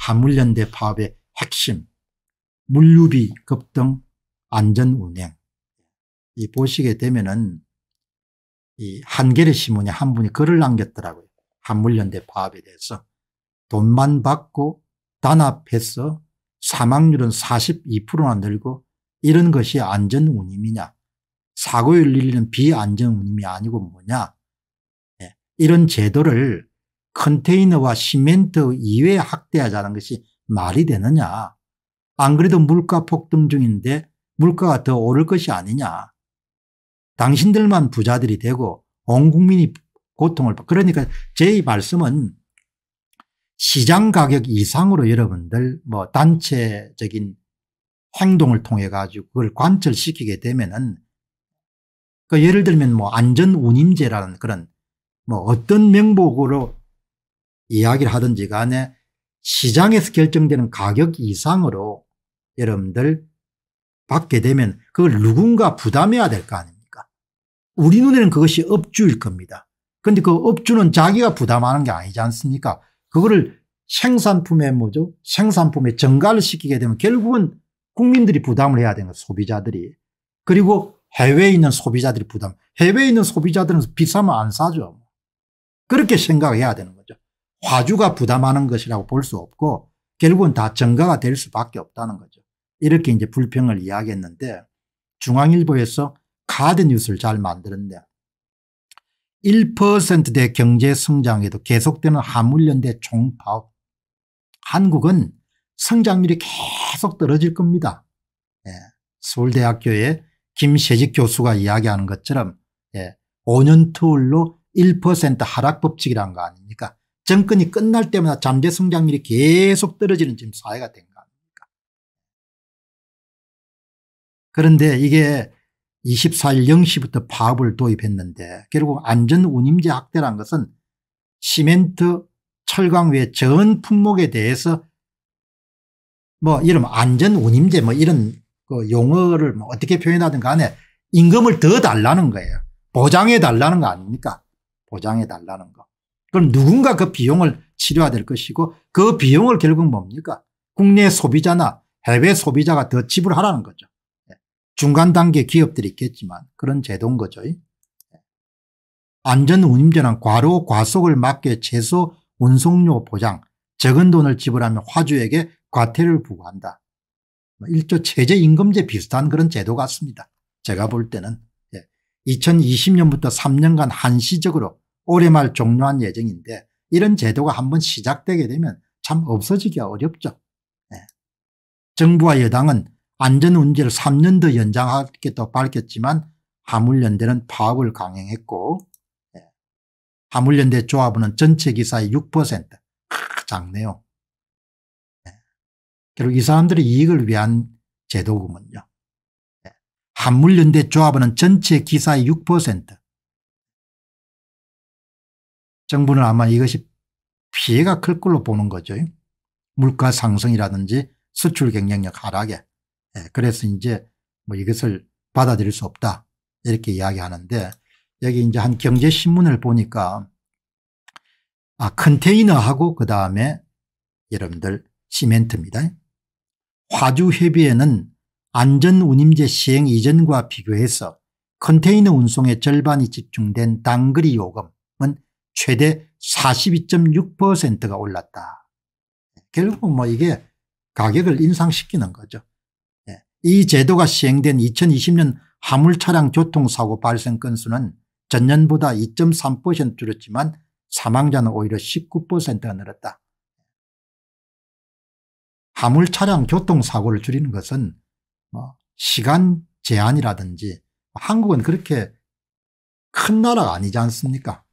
화물연대 파업의 핵심 물류비 급등 안전운행 이 보시게 되면은 이 한겨레 신문에 한 분이 글을 남겼더라고요. 한물연대 파업에 대해서 돈만 받고 단합해서 사망률은 42%나 늘고 이런 것이 안전운임이냐 사고율 1위는 비안전운임이 아니고 뭐냐 네. 이런 제도를 컨테이너와 시멘트 이외에 확대하자는 것이 말이 되느냐. 안 그래도 물가 폭등 중인데 물가가 더 오를 것이 아니냐. 당신들만 부자들이 되고 온 국민이 고통을 그러니까 제 말씀은 시장 가격 이상으로 여러분들 뭐 단체적인 행동을 통해 가지고 그걸 관철시키게 되면은 그 예를 들면 뭐 안전운임제라는 그런 뭐 어떤 명목으로 이야기를 하든지 간에 시장에서 결정되는 가격 이상으로 여러분들 받게 되면 그걸 누군가 부담해야 될 거 아닙니까 우리 눈에는 그것이 업주일 겁니다. 그런데 그 업주는 자기가 부담하는 게 아니지 않습니까 그거를 생산품에 뭐죠 생산품에 증가를 시키게 되면 결국은 국민들이 부담을 해야 되는 소비자들이 그리고 해외에 있는 소비자들이 부담 해외에 있는 소비자들은 비싸면 안 사죠 그렇게 생각해야 되는 거죠 화주가 부담하는 것이라고 볼 수 없고 결국은 다 증가가 될 수밖에 없다는 거죠. 이렇게 이제 불평을 이야기했는데 중앙일보에서 가드 뉴스를 잘 만들었네. 1%대 경제 성장에도 계속되는 한물연대 총파업. 한국은 성장률이 계속 떨어질 겁니다. 예. 서울대학교의 김세직 교수가 이야기하는 것처럼 예. 5년 투울로 1% 하락 법칙이란 거 아닙니까? 정권이 끝날 때마다 잠재 성장률이 계속 떨어지는 지금 사회가 된 거 아닙니까 그런데 이게 24일 0시부터 파업을 도입했는데 결국 안전운임제 확대란 것은 시멘트 철강 외 전 품목에 대해서 뭐 이런 안전운임제 뭐 이런 그 용어를 뭐 어떻게 표현하든 간에 임금을 더 달라는 거예요. 보장해 달라는 거 아닙니까 보장해 달라는 거. 그럼 누군가 그 비용을 치료해야 될 것이고 그 비용을 결국 뭡니까 국내 소비자나 해외 소비자가 더 지불하라는 거죠. 예. 중간 단계 기업들이 있겠지만 그런 제도인 거죠. 예. 안전운임제는 과로 과속을 막게 최소 운송료 보장 적은 돈을 지불하면 화주에게 과태를 료 부과한다. 뭐 일조 최저임금제 비슷한 그런 제도 같습니다. 제가 볼 때는 2020년부터 예. 3년간 한시적으로 올해 말 종료한 예정인데 이런 제도가 한번 시작되게 되면 참 없어지기가 어렵죠. 네. 정부와 여당은 안전운제를 3년 더 연장하겠다고 밝혔지만 하물연대는 파업을 강행했고 네. 예. 하물연대 조합은 전체 기사의 6% 크, 작네요. 네. 결국 이 사람들의 이익을 위한 제도구먼요. 한물연대 조합은 전체 기사의 6% 정부는 아마 이것이 피해가 클 걸로 보는 거죠. 물가 상승이라든지 수출 경쟁력 하락에. 예, 그래서 이제 뭐 이것을 받아들일 수 없다. 이렇게 이야기하는데 여기 이제 한 경제신문을 보니까 아, 컨테이너하고 그 다음에 여러분들 시멘트입니다. 화주협의회는 안전운임제 시행 이전과 비교해서 컨테이너 운송의 절반이 집중된 단거리 요금 최대 42.6%가 올랐다. 결국 뭐 이게 가격을 인상시키는 거죠. 예. 이 제도가 시행된 2020년 화물차량 교통사고 발생 건수는 전년보다 2.3% 줄었지만 사망자는 오히려 19%가 늘었다. 화물차량 교통사고를 줄이는 것은 뭐 시간 제한이라든지 한국은 그렇게 큰 나라가 아니지 않습니까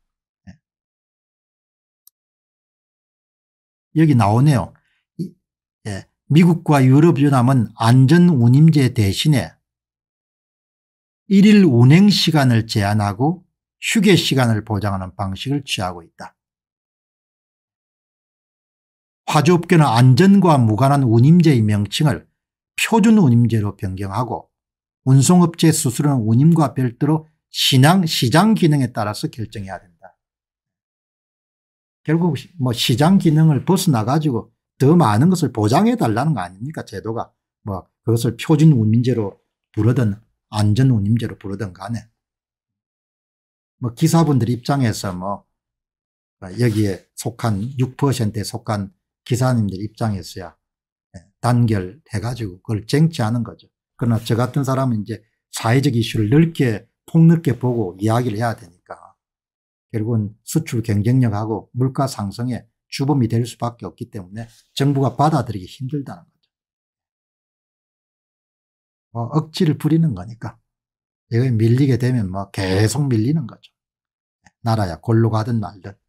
여기 나오네요. 예. 미국과 유럽연합은 안전운임제 대신에 일일 운행 시간을 제한하고 휴게 시간을 보장하는 방식을 취하고 있다. 화주업계는 안전과 무관한 운임제의 명칭을 표준 운임제로 변경하고 운송업체 수수료는 운임과 별도로 신앙, 시장 기능에 따라서 결정해야 된다. 결국 뭐 시장 기능을 벗어나 가지고 더 많은 것을 보장해 달라는 거 아닙니까? 제도가 뭐 그것을 표준 운임제로 부르든 안전 운임제로 부르든 간에 뭐 기사분들 입장에서 뭐 여기에 속한 6%에 속한 기사님들 입장에서야 예, 단결해가지고 그걸 쟁취하는 거죠. 그러나 저 같은 사람은 이제 사회적 이슈를 넓게 폭넓게 보고 이야기를 해야 되니 결국은 수출 경쟁력하고 물가 상승의 주범이 될 수밖에 없기 때문에 정부가 받아들이기 힘들다는 거죠. 뭐 억지를 부리는 거니까. 이거 밀리게 되면 뭐 계속 밀리는 거죠. 네, 나라야 골로 가든 말든.